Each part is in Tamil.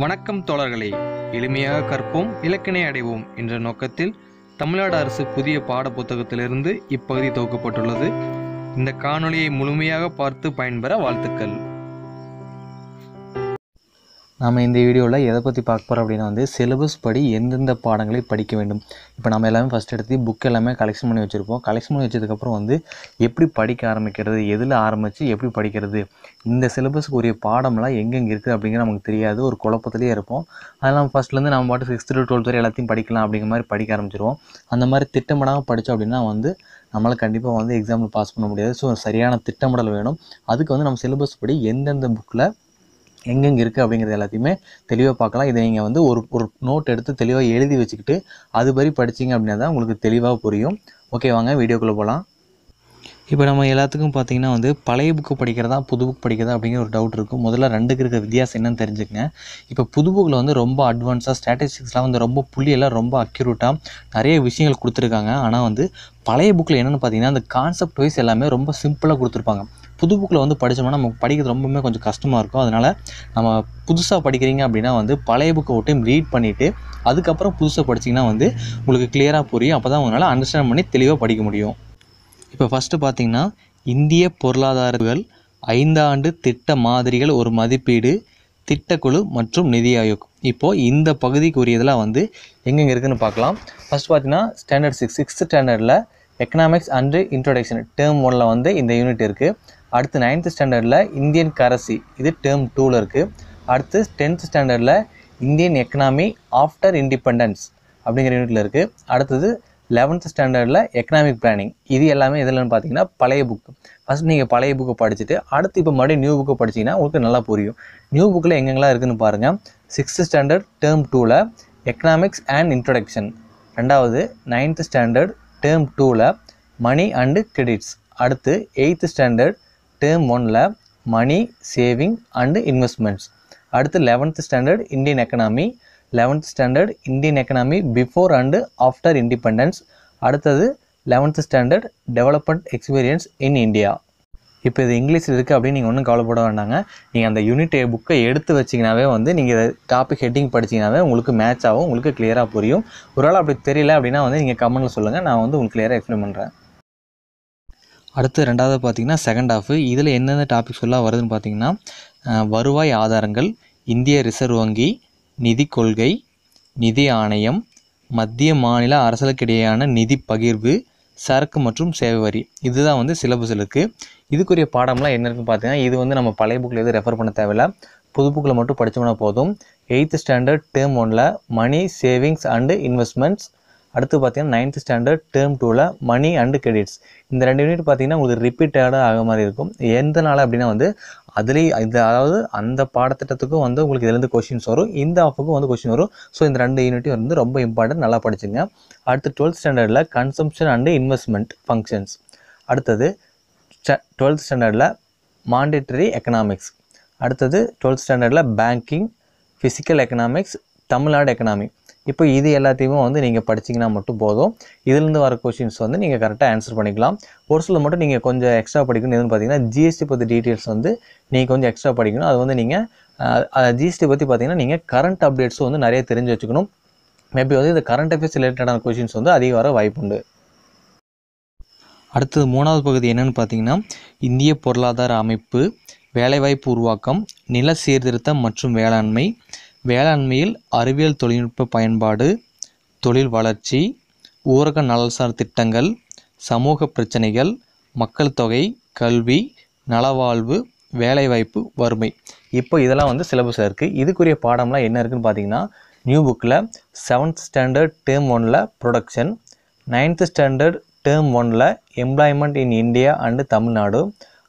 வணக்கம் தோழர்களே எளிமையாக கற்போம் இலக்கினை அடைவோம் என்ற நோக்கத்தில் தமிழ்நாடு அரசு புதிய பாட புத்தகத்திலிருந்து இப்பகுதி தொகுக்கப்பட்டுள்ளது இந்த காணொளியை முழுமையாக பார்த்து பயன்பெற வாழ்த்துக்கள் நம்ம இந்த வீடியோவில் எதை பற்றி பார்க்க போகிறோம் அப்படின்னா வந்து சிலபஸ் படி எந்தெந்த பாடங்களை படிக்க வேண்டும் இப்போ நம்ம எல்லாமே ஃபஸ்ட் எடுத்து புக் எல்லாமே கலெக்ஷன் பண்ணி வச்சுருப்போம் கலெக்ஷன் பண்ணி வச்சதுக்கப்புறம் வந்து எப்படி படிக்க ஆரம்பிக்கிறது எதில் ஆரம்பித்து எப்படி படிக்கிறது இந்த சிலபஸ்க்கு உரிய பாடம்லாம் எங்கெங்கே இருக்குது அப்படிங்கிற நமக்கு தெரியாது ஒரு குழப்பத்துலேயே இருப்போம் அதெல்லாம் நம்ம ஃபஸ்ட்லேருந்து நம்ம பாட்டு சிக்ஸ்த்து டு டுவெல்த் வரை எல்லாத்தையும் படிக்கலாம் அப்படிங்கிற மாதிரி படிக்க ஆரம்பிச்சிருவோம் அந்த மாதிரி திட்டமிடாமல் படித்தோம் அப்படின்னா வந்து நம்மளால் கண்டிப்பாக வந்து எக்ஸாமில் பாஸ் பண்ண முடியாது ஸோ சரியான திட்டமிடல் வேணும் அதுக்கு வந்து நம்ம சிலபஸ் படி எந்தெந்த புக்கில் எங்கெங்கே இருக்குது அப்படிங்கிறது எல்லாத்தையுமே தெளிவாக பார்க்கலாம் இதை நீங்கள் வந்து ஒரு ஒரு நோட் எடுத்து தெளிவாக எழுதி வச்சுக்கிட்டு அதுபடி படிச்சிங்க அப்படின்னா தான் உங்களுக்கு தெளிவாக புரியும் ஓகே வாங்க வீடியோக்குள்ளே போகலாம் இப்போ நம்ம எல்லாத்துக்கும் பார்த்தீங்கன்னா வந்து பழைய புக்கு படிக்கிறதா புது புக் படிக்கிறதா அப்படிங்கிற ஒரு டவுட் இருக்கும் முதல்ல ரெண்டுக்கு இருக்கிற வித்தியாசம் என்னன்னு தெரிஞ்சுக்கங்க இப்போ புது புக்கில் வந்து ரொம்ப அட்வான்ஸாக ஸ்ட்ராட்டஜிக்ஸ்லாம் வந்து ரொம்ப புள்ளியெல்லாம் ரொம்ப அக்யூரேட்டாக நிறைய விஷயங்கள் கொடுத்துருக்காங்க ஆனால் வந்து பழைய புக்கில் என்னென்னு பார்த்தீங்கன்னா அந்த கான்செப்ட் வைஸ் எல்லாமே ரொம்ப சிம்பிளாக கொடுத்துருப்பாங்க புது புக்கில் வந்து படித்தோம்னா நமக்கு படிக்கிறது ரொம்பவுமே கொஞ்சம் கஷ்டமாக இருக்கும் அதனால் நம்ம புதுசாக படிக்கிறீங்க அப்படின்னா வந்து பழைய புக்கை ஒரு டைம் ரீட் பண்ணிவிட்டு அதுக்கப்புறம் புதுசாக படிச்சிங்கன்னா வந்து உங்களுக்கு கிளியராக புரியும் அப்போ தான் உங்களால் அண்டர்ஸ்டாண்ட் பண்ணி தெளிவாக படிக்க முடியும் இப்போ ஃபஸ்ட்டு பார்த்திங்கன்னா இந்திய பொருளாதாரங்கள் ஐந்தாண்டு திட்ட மாதிரிகள் ஒரு மதிப்பீடு திட்டக்குழு மற்றும் நிதி ஆயோக் இப்போது இந்த பகுதிக்குரியதெல்லாம் வந்து எங்கெங்கே இருக்குதுன்னு பார்க்கலாம் ஃபஸ்ட் பார்த்தீங்கன்னா ஸ்டாண்டர்ட் சிக்ஸ் சிக்ஸ்த் ஸ்டாண்டர்டில் எக்கனாமிக்ஸ் அண்டு இன்ட்ரொடக்ஷன் டேர்ம் ஒன்னில் வந்து இந்த யூனிட் இருக்குது அடுத்து நைன்த் ஸ்டாண்டர்டில் இந்தியன் கரன்சி இது டேர்ம் டூவில் இருக்குது அடுத்து டென்த் ஸ்டாண்டர்டில் இந்தியன் எக்கனாமி ஆஃப்டர் இண்டிபெண்டன்ஸ் அப்படிங்கிற யூனிட்டில் இருக்குது அடுத்தது லெவன்த் ஸ்டாண்டர்டில் எக்கனாமிக் பிளானிங் இது எல்லாமே இதில்னு பார்த்தீங்கன்னா பழைய புக்கு ஃபஸ்ட் நீங்கள் பழைய புக்கை படிச்சுட்டு அடுத்து இப்போ மறுபடியும் நியூ புக்கை படிச்சிங்கன்னா உங்களுக்கு நல்லா புரியும் நியூ புக்கில் எங்கெங்கெல்லாம் இருக்குதுன்னு பாருங்கள் சிக்ஸ்த் ஸ்டாண்டர்ட் டேர்ம் டூவில் எக்கனாமிக்ஸ் அண்ட் இன்ட்ரடக்ஷன் ரெண்டாவது நைன்த் ஸ்டாண்டர்ட் டேர்ம் டூவில் மணி அண்டு கிரெடிட்ஸ் அடுத்து எயித்து ஸ்டாண்டர்ட் டேர்ம் ஒனில் மணி சேவிங் அண்டு இன்வெஸ்ட்மெண்ட்ஸ் அடுத்து eleventh standard Indian economy eleventh standard Indian economy before and after independence அடுத்தது eleventh standard development experience in India இப்போ இது இங்கிலீஷில் இருக்குது அப்படின்னு நீங்கள் ஒன்றும் கவலைப்பட வேண்டாங்க நீங்கள் அந்த யூனிட் புக்கை எடுத்து வச்சிங்கனாவே வந்து நீங்கள் டாபிக் ஹெட்டிங் படிச்சிங்கனாவே உங்களுக்கு மேட்ச் ஆகும் உங்களுக்கு கிளியராக புரியும் ஒரு அப்படி தெரியல அப்படின்னா வந்து நீங்கள் கமெண்டில் சொல்லுங்கள் நான் வந்து உங்களுக்கு கிளியராக எக்ஸ்பிளைன் பண்ணுறேன் அடுத்து ரெண்டாவது பார்த்திங்கன்னா செகண்ட் ஆஃப் இதில் என்னென்ன டாபிக்ஸ் எல்லாம் வருதுன்னு பார்த்திங்கன்னா வருவாய் ஆதாரங்கள் இந்திய ரிசர்வ் வங்கி நிதி கொள்கை நிதி ஆணையம் மத்திய மாநில அரசுகளுக்கிடையேயான நிதி பகிர்வு சரக்கு மற்றும் சேவை வரி இதுதான் வந்து சிலபஸ் இருக்குது இதுக்குரிய பாடம்லாம் என்ன இருக்குன்னு பார்த்தீங்கன்னா இது வந்து நம்ம பழைய புக்கில் எதுவும் ரெஃபர் பண்ண தேவையில்ல புது புக்கில் மட்டும் படித்தோம்னா போதும் எயித்து ஸ்டாண்டர்ட் டேர்ம் ஒனில் மணி சேவிங்ஸ் அண்டு இன்வெஸ்ட்மெண்ட்ஸ் அடுத்து பார்த்தீங்கன்னா நைன்த் ஸ்டாண்டர்ட் டேர்ம் டூவில் மணி அண்டு கிரெடிட்ஸ் இந்த ரெண்டு யூனிட் பார்த்தீங்கன்னா உங்களுக்கு ரிப்பீட்டடாக ஆக மாதிரி இருக்கும் எந்த நாள் அப்படின்னா வந்து அதுலேயும் இது அதாவது அந்த பாடத்திட்டத்துக்கும் வந்து உங்களுக்கு இதுலேருந்து கொஷின்ஸ் வரும் இந்த ஆஃபுக்கும் வந்து கொஷின் வரும் ஸோ இந்த ரெண்டு யூனிட்டும் வந்து ரொம்ப இம்பார்ட்டன்ட் நல்லா படிச்சுங்க அடுத்து டுவெல்த் ஸ்டாண்டர்டில் கன்சம்ஷன் அண்டு இன்வெஸ்ட்மெண்ட் ஃபங்க்ஷன்ஸ் அடுத்தது டுவெல்த் ஸ்டாண்டர்டில் மாண்டேட்டரி எக்கனாமிக்ஸ் அடுத்தது டுவெல்த் ஸ்டாண்டர்டில் banking fiscal economics Tamil Nadu economic இப்போ இது எல்லாத்தையுமே வந்து நீங்கள் படிச்சிங்கன்னா மட்டும் போதும் இதுலேருந்து வர கொஷின்ஸ் வந்து நீங்கள் கரெக்டாக ஆன்சர் பண்ணிக்கலாம் ஒரு சில மட்டும் நீங்கள் கொஞ்சம் எக்ஸ்ட்ரா படிக்கணும் எதுன்னு பார்த்தீங்கன்னா ஜிஎஸ்டி பற்றி டீட்டெயில்ஸ் வந்து நீங்கள் கொஞ்சம் எக்ஸ்ட்ரா படிக்கணும் அது வந்து நீங்கள் ஜிஎஸ்டி பற்றி பார்த்தீங்கன்னா நீங்கள் கரண்ட் அப்டேட்ஸும் வந்து நிறைய தெரிஞ்சு வச்சுக்கணும் மேபி வந்து இந்த கரண்ட் அஃபேர்ஸ் ரிலேட்டடான கொஷின்ஸ் வந்து அதிக வர வாய்ப்புண்டு அடுத்தது மூணாவது பகுதி என்னென்னு பார்த்தீங்கன்னா இந்திய பொருளாதார அமைப்பு வேலைவாய்ப்பு உருவாக்கம் நில சீர்திருத்தம் மற்றும் வேளாண்மை வேளாண்மையில் அறிவியல் தொழில்நுட்ப பயன்பாடு தொழில் வளர்ச்சி ஊரக நலன்சார் திட்டங்கள் சமூக பிரச்சனைகள் மக்கள் தொகை கல்வி நலவாழ்வு வேலைவாய்ப்பு வறுமை இப்போ இதெல்லாம் வந்து சிலபஸில் இருக்குது இதுக்குரிய பாடம்லாம் என்ன இருக்குதுன்னு பார்த்தீங்கன்னா நியூ புக்கில் செவன்த் ஸ்டாண்டர்ட் டேர்ம் ஒனில் ப்ரொடக்ஷன் நைன்த்து ஸ்டாண்டர்ட் டேர்ம் ஒனில் employment in India and Tamil Nadu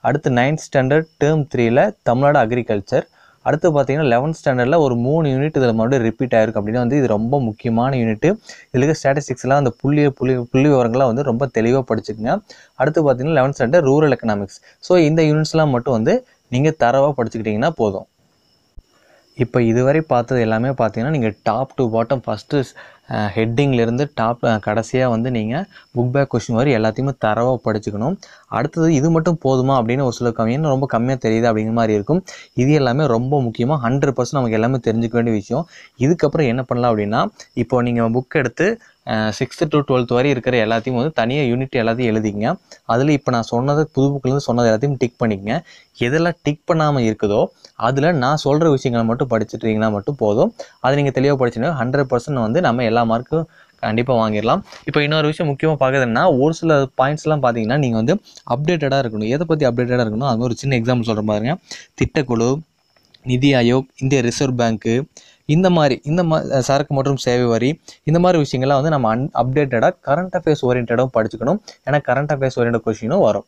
அடுத்து நைன்த் ஸ்டாண்டர்ட் டேர்ம் த்ரீயில் தமிழ்நாடு அக்ரிகல்ச்சர் அடுத்து பார்த்தீங்கன்னா லெவன்த் ஸ்டாண்டர்டில் ஒரு மூணு யூனிட் இதில் மறுபடியும் ரிப்பீட் ஆயிருக்கு அப்படின்னா வந்து இது ரொம்ப முக்கியமான யூனிட் இதுக்கு ஸ்டாட்டிஸ்டிக்ஸ்லாம் அந்த புள்ளி புள்ளி புள்ளி விவரங்கள்லாம் வந்து ரொம்ப தெளிவாக படிச்சுக்கோங்க அடுத்து பார்த்தீங்கன்னா eleventh standard rural economics so இந்த யூனிட்ஸ்லாம் மட்டும் வந்து நீங்கள் தரவாக படிச்சுக்கிட்டிங்கன்னா போதும் இப்போ இதுவரை பார்த்தது எல்லாமே பார்த்தீங்கன்னா நீங்கள் டாப் டு பாட்டம் ஃபஸ்ட்டு ஹெட்டிங்லேருந்து டாப் கடைசியாக வந்து நீங்கள் புக் பேக் கொஷின் வரும் எல்லாத்தையுமே தரவாக படிச்சுக்கணும் அடுத்தது இது மட்டும் போதுமா அப்படின்னு ஒரு சில கம்மியாக ரொம்ப கம்மியாக தெரியுது அப்படிங்கிற மாதிரி இருக்கும் இது எல்லாமே ரொம்ப முக்கியமாக ஹண்ட்ரட் பர்சன்ட் நமக்கு எல்லாமே தெரிஞ்சுக்க வேண்டிய விஷயம் இதுக்கப்புறம் என்ன பண்ணலாம் அப்படின்னா இப்போ நீங்கள் புக் எடுத்து சிக்ஸ்த்து டு டுவெல்த் வரை இருக்கிற எல்லாத்தையும் வந்து தனியாக யூனிட் எல்லாத்தையும் எழுதிங்க அதில் இப்போ நான் சொன்னது புது புக்கிலேருந்து சொன்னது எல்லாத்தையும் டிக் பண்ணிக்கங்க எதெல்லாம் டிக் பண்ணாமல் இருக்குதோ அதில் நான் சொல்கிற விஷயங்களை மட்டும் படிச்சுட்டீங்கன்னா மட்டும் போதும் அது நீங்கள் தெளிவாக படிச்சுன்னா ஹண்ட்ரட் பர்சன்ட் வந்து நம்ம எல்லா எல்லா மார்க்கும் கண்டிப்பாக வாங்கிடலாம் இப்போ இன்னொரு விஷயம் முக்கியமாக பார்க்குறதுன்னா ஒரு சில பாயிண்ட்ஸ்லாம் பார்த்தீங்கன்னா நீங்கள் வந்து அப்டேட்டடாக இருக்கணும் எதை பற்றி அப்டேட்டடாக இருக்கணும் அது ஒரு சின்ன எக்ஸாம்பிள் சொல்கிற பாருங்க திட்டக்குழு நிதி ஆயோக் இந்திய ரிசர்வ் பேங்க்கு இந்த மாதிரி இந்த மா சரக்கு மற்றும் சேவை வரி இந்த மாதிரி விஷயங்கள்லாம் வந்து நம்ம அன் அப்டேட்டடாக கரண்ட் அஃபேர்ஸ் ஓரியன்டாகவும் படிச்சுக்கணும் ஏன்னா கரண்ட் அஃபேர்ஸ் ஓரியன்ட் கொஷினும் வரும்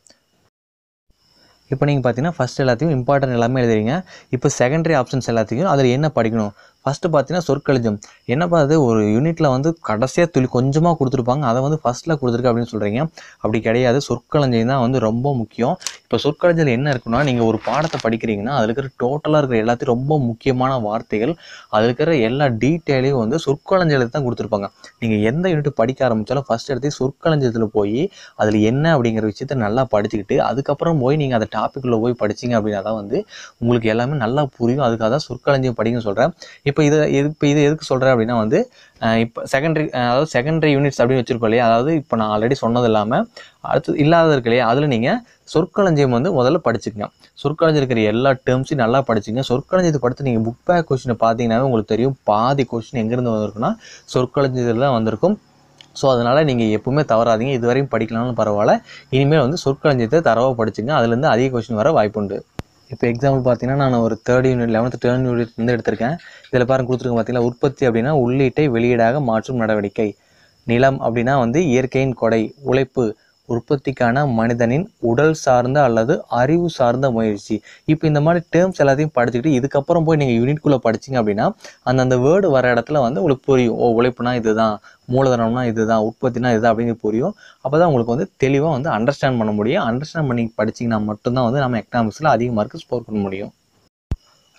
இப்போ நீங்கள் பார்த்தீங்கன்னா ஃபஸ்ட் எல்லாத்தையும் இம்பார்ட்டன்ட் எல்லாமே எழுதுறீங்க இப்போ செகண்டரி ஆப்ஷன்ஸ் எல்லாத்தையும் அதில் என்ன படிக்கணும் ஃபஸ்ட்டு பார்த்தீங்கன்னா சொற்களஞ்சியம் என்ன பார்த்து ஒரு யூனிட்டில் வந்து கடைசியாக துளி கொஞ்சமாக கொடுத்துருப்பாங்க அதை வந்து ஃபஸ்ட்டில் கொடுத்துருக்கு அப்படின்னு சொல்கிறீங்க அப்படி கிடையாது சொற்களஞ்சியம் தான் வந்து ரொம்ப முக்கியம் இப்போ சொற்களஞ்சியில் என்ன இருக்குன்னா நீங்கள் ஒரு பாடத்தை படிக்கிறீங்கன்னா அதில் இருக்கிற டோட்டலாக இருக்கிற எல்லாத்தையும் ரொம்ப முக்கியமான வார்த்தைகள் அதில் இருக்கிற எல்லா டீட்டெயிலையும் வந்து சொற்களஞ்சியத்தில் தான் கொடுத்துருப்பாங்க நீங்கள் எந்த யூனிட் படிக்க ஆரம்பித்தாலும் ஃபஸ்ட் எடுத்து சொற்களஞ்சியத்தில் போய் அதில் என்ன அப்படிங்கிற விஷயத்த நல்லா படிச்சுக்கிட்டு அதுக்கப்புறம் போய் நீங்கள் அந்த டாப்பிக்கில் போய் படிச்சிங்க அப்படின்னா தான் வந்து உங்களுக்கு எல்லாமே நல்லா புரியும் அதுக்காக தான் சொற்களஞ்சியம் படிக்கணும்னு சொல்கிறேன் இப்போ இது எது இப்போ இது எதுக்கு சொல்கிறேன் அப்படின்னா வந்து இப்போ செகண்டரி அதாவது செகண்டரி யூனிட்ஸ் அப்படின்னு வச்சுருக்கோம் இல்லையா அதாவது இப்போ நான் ஆல்ரெடி சொன்னது இல்லாமல் அடுத்து இல்லாத இருக்கு இல்லையா அதில் நீங்கள் சொற்களஞ்சியம் வந்து முதல்ல படிச்சுக்கங்க சொற்களஞ்சியம் இருக்கிற எல்லா டேர்ம்ஸையும் நல்லா படிச்சுங்க சொற்களஞ்சியத்தை படித்து நீங்கள் புக் பேக் கொஸ்டினை பார்த்தீங்கனாவே உங்களுக்கு தெரியும் பாதி கொஸ்டின் எங்கேருந்து வந்திருக்குன்னா சொற்களஞ்சியத்தில் தான் வந்திருக்கும் ஸோ அதனால் நீங்கள் எப்பவுமே தவறாதீங்க இதுவரையும் படிக்கலாம்னு பரவாயில்ல இனிமேல் வந்து சொற்களஞ்சியத்தை தரவாக படிச்சுங்க அதுலேருந்து அதிக கொஸ்டின் வர வாய்ப்புண்டு இப்போ எக்ஸாம்பிள் பார்த்தீங்கன்னா நான் ஒரு third unit eleventh third unit வந்து எடுத்திருக்கேன் இதில் பாருங்க கொடுத்துருக்கேன் பார்த்தீங்கன்னா உற்பத்தி அப்படின்னா உள்ளீட்டை வெளியீடாக மாற்றும் நடவடிக்கை நிலம் அப்படின்னா வந்து இயற்கையின் கொடை உழைப்பு உற்பத்திக்கான மனிதனின் உடல் சார்ந்த அல்லது அறிவு சார்ந்த முயற்சி இப்போ இந்த மாதிரி டேர்ம்ஸ் எல்லாத்தையும் படிச்சுக்கிட்டு இதுக்கப்புறம் போய் நீங்கள் யூனிட்குள்ளே படிச்சிங்க அப்படின்னா அந்தந்த வேர்டு வர இடத்துல வந்து உங்களுக்கு புரியும் ஓ உழைப்புனா இதுதான் மூலதனம்னா இதுதான் உற்பத்தினா இதுதான் அப்படிங்கிறது புரியும் அப்போ தான் உங்களுக்கு வந்து தெளிவாக வந்து அண்டர்ஸ்டாண்ட் பண்ண முடியும் அண்டர்ஸ்டாண்ட் பண்ணி படிச்சிங்கன்னா மட்டும்தான் வந்து நம்ம எக்கனாமிக்ஸில் அதிக மார்க் ஸ்கோர் பண்ண முடியும்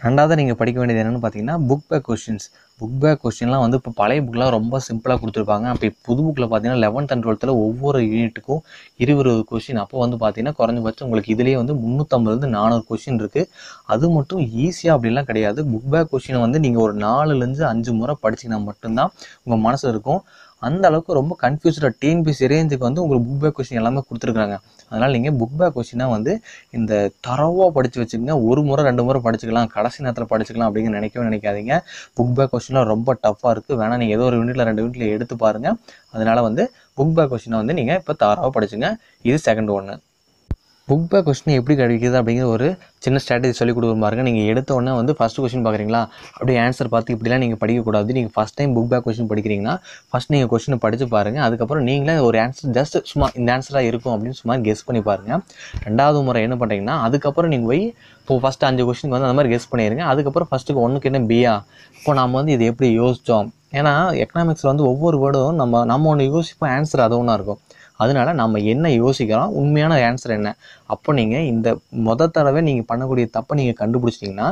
ரெண்டாவது நீங்கள் படிக்க வேண்டியது என்னென்னு பார்த்தீங்கன்னா book back questions book back கொஸ்டின்லாம் வந்து இப்போ பழைய புக்கெலாம் ரொம்ப சிம்பிளாக கொடுத்துருப்பாங்க அப்போ புது புக்கில் பார்த்தீங்கன்னா லெவன்த் அண்ட் டுவெல்த்தில் ஒவ்வொரு யூனிட்டுக்கும் இருபது கொஸ்டின் அப்போ வந்து பார்த்தீங்கன்னா குறைஞ்சபட்சம் உங்களுக்கு இதிலேயே வந்து முந்நூற்றம்பதுலேருந்து நானூறு கொஸ்டின் இருக்குது அது மட்டும் ஈஸியாக அப்படிலாம் கிடையாது புக் பேக் கொஸ்டினை வந்து நீங்கள் ஒரு நாலுலேருந்து அஞ்சு முறை படிச்சிங்கன்னா மட்டும்தான் உங்கள் மனசில் இருக்கும் அந்த அளவுக்கு ரொம்ப கன்ஃபியூஸ்டாக டிஎன்பிசி ரேஞ்சுக்கு வந்து உங்களுக்கு புக் பேக் கொஸ்டின் எல்லாமே கொடுத்துருக்காங்க அதனால் நீங்கள் புக் பேக் கொஸ்டினாக வந்து இந்த தரவாக படித்து வச்சுக்கோங்க ஒரு முறை ரெண்டு முறை படிச்சுக்கலாம் கடைசி நேரத்தில் படிச்சுக்கலாம் அப்படின்னு நினைக்கவே நினைக்காதீங்க புக் பேக் கொஸ்டின்லாம் ரொம்ப டஃப்பாக இருக்குது வேணால் நீங்கள் ஏதோ ஒரு யூனிட்டில் ரெண்டு யூனிட்டில் எடுத்து பாருங்கள் அதனால் வந்து புக் பேக் கொஸ்டினை வந்து நீங்கள் இப்போ தாராவாக படிச்சுங்க இது செகண்ட் ஒன்று புக் பேக் கொஸ்டின் எப்படி கிடைக்குது அப்படிங்கிற ஒரு சின்ன ஸ்ட்ராட்டஜி சொல்லி கொடுக்குற பாருங்க நீங்கள் உடனே வந்து ஃபஸ்ட் கொஸ்டின் பார்க்குறீங்களா அப்படியே ஆன்சர் பார்த்து இப்படிலாம் நீங்கள் படிக்கக்கூடாது நீங்கள் first time book back question படிக்கிறீங்கன்னா ஃபஸ்ட் நீங்கள் கொஸ்டினை படித்து பாருங்கள் அதுக்கப்புறம் நீங்களே ஒரு ஆன்சர் ஜஸ்ட் சும்மா இந்த ஆன்சராக இருக்கும் அப்படின்னு சும்மா கெஸ் பண்ணி பாருங்கள் ரெண்டாவது முறை என்ன பண்ணுறீங்கன்னா அதுக்கப்புறம் நீங்கள் போய் இப்போ ஃபஸ்ட்டு அஞ்சு கொஸ்டினுக்கு வந்து அந்த மாதிரி கெஸ் பண்ணிடுங்க அதுக்கப்புறம் ஃபஸ்ட்டுக்கு ஒன்றுக்கு என்ன பியா இப்போ நாம் வந்து இது எப்படி யோசித்தோம் ஏன்னா எக்கனாமிக்ஸில் வந்து ஒவ்வொரு வேர்டும் நம்ம நம்ம ஒன்று யோசிப்போம் ஆன்சர் அது ஒன்றா இருக்கும் அதனால நம்ம என்ன யோசிக்கிறோம் உண்மையான ஆன்சர் என்ன அப்போ நீங்கள் இந்த மொதல் தடவை நீங்கள் பண்ணக்கூடிய தப்பை நீங்கள் கண்டுபிடிச்சிட்டிங்கன்னா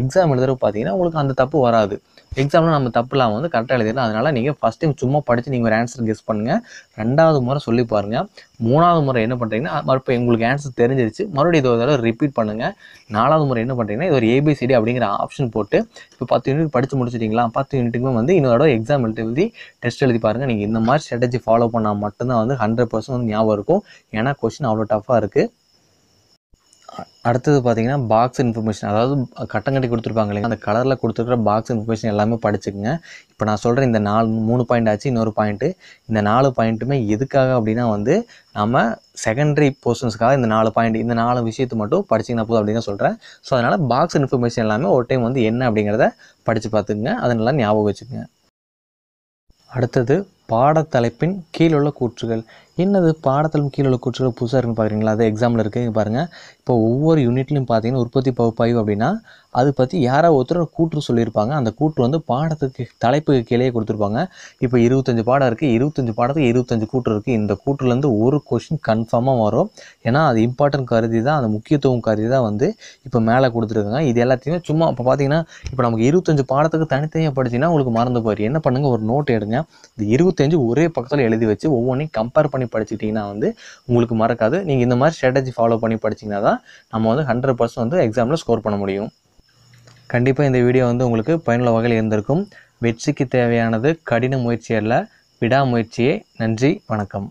எக்ஸாம் எழுதுறப்ப பார்த்தீங்கன்னா உங்களுக்கு அந்த தப்பு வராது எக்ஸாமில் நம்ம தப்பு இல்லாமல் வந்து கரெக்டாக எழுதிடலாம் அதனால் நீங்கள் ஃபஸ்ட் டைம் சும்மா படித்து நீங்கள் ஒரு ஆன்சர் கெஸ் பண்ணுங்கள் ரெண்டாவது முறை சொல்லி பாருங்கள் மூணாவது முறை என்ன பண்ணுறீங்கன்னா மறுபடி உங்களுக்கு ஆன்சர் தெரிஞ்சிருச்சு மறுபடியும் இது தடவை ரிப்பீட் பண்ணுங்கள் நாலாவது முறை என்ன பண்ணுறீங்கன்னா இது ஒரு ஏபிசிடி அப்படிங்கிற ஆப்ஷன் போட்டு இப்போ பத்து யூனிட் படித்து முடிச்சிட்டிங்களா பத்து யூனிட்டுக்குமே வந்து இன்னொரு தடவை எக்ஸாம் எழுதி டெஸ்ட் எழுதி பாருங்கள் நீங்கள் இந்த மாதிரி ஸ்ட்ராட்டஜி ஃபாலோ பண்ணால் மட்டும்தான் வந்து ஹண்ட்ரட் பர்சன்ட் வந்து ஞாபகம் இருக்கும் ஏன்னா கொஷின் அவ்வளோ டஃப்பாக இருக்குது அடுத்தது பார்த்தீங்கன்னா பாக்ஸ் இன்ஃபர்மேஷன் அதாவது கட்டங்கட்டி கொடுத்துருப்பாங்க இல்லைங்க அந்த கலரில் கொடுத்துருக்குற பாக்ஸ் இன்ஃபர்மேஷன் எல்லாமே படிச்சுக்கோங்க இப்போ நான் சொல்கிறேன் இந்த நாலு மூணு பாயிண்ட் ஆச்சு இன்னொரு பாயிண்ட்டு இந்த நாலு பாயிண்ட்டுமே எதுக்காக அப்படின்னா வந்து நம்ம செகண்டரி போர்ஷன்ஸ்க்காக இந்த நாலு பாயிண்ட் இந்த நாலு விஷயத்தை மட்டும் படிச்சிங்கன்னா போதும் அப்படின்னு சொல்கிறேன் ஸோ அதனால் பாக்ஸ் இன்ஃபர்மேஷன் எல்லாமே ஒரு டைம் வந்து என்ன அப்படிங்கிறத படித்து பார்த்துக்குங்க அதை நல்லா ஞாபகம் வச்சுக்கோங்க அடுத்தது பாடத்தலைப்பின் கீழுள்ள கூற்றுகள் என்னது பாடத்திலும் கீழே உள்ள குற்றம் புதுசாக இருக்குன்னு பார்க்குறீங்களா அது எக்ஸாமில் இருக்குது பாருங்கள் இப்போ ஒவ்வொரு யூனிட்லையும் பார்த்தீங்கன்னா உற்பத்தி பகுப்பாய்வு அப்படின்னா அது பற்றி யாராவது ஒருத்தர் கூற்று சொல்லியிருப்பாங்க அந்த கூற்று வந்து பாடத்துக்கு தலைப்புக்கு கீழே கொடுத்துருப்பாங்க இப்போ இருபத்தஞ்சு பாடம் இருக்குது இருபத்தஞ்சு பாடத்துக்கு இருபத்தஞ்சு கூற்று இருக்குது இந்த கூற்றுலேருந்து ஒரு கொஷின் கன்ஃபார்மாக வரும் ஏன்னா அது இம்பார்ட்டன்ட் கருதி தான் அந்த முக்கியத்துவம் கருதி தான் வந்து இப்போ மேலே கொடுத்துருக்காங்க இது எல்லாத்தையுமே சும்மா இப்போ பார்த்தீங்கன்னா இப்போ நமக்கு இருபத்தஞ்சு பாடத்துக்கு தனித்தனியாக படிச்சுன்னா உங்களுக்கு மறந்து போயிரு என்ன பண்ணுங்கள் ஒரு நோட் எடுங்க இந்த இருபத்தஞ்சு ஒரே பக்கத்தில் எழுதி வச்சு ஒவ்வொன்றையும் கம்பேர் பண்ணி பண்ணி படிச்சுட்டிங்கன்னா வந்து உங்களுக்கு மறக்காது நீங்கள் இந்த மாதிரி ஸ்ட்ராட்டஜி ஃபாலோ பண்ணி படிச்சிங்கன்னா தான் நம்ம வந்து ஹண்ட்ரட் பர்சன்ட் வந்து எக்ஸாமில் ஸ்கோர் பண்ண முடியும் கண்டிப்பாக இந்த வீடியோ வந்து உங்களுக்கு பயனுள்ள வகையில் இருந்திருக்கும் வெற்றிக்கு தேவையானது கடின முயற்சி அல்ல விடாமுயற்சியே நன்றி வணக்கம்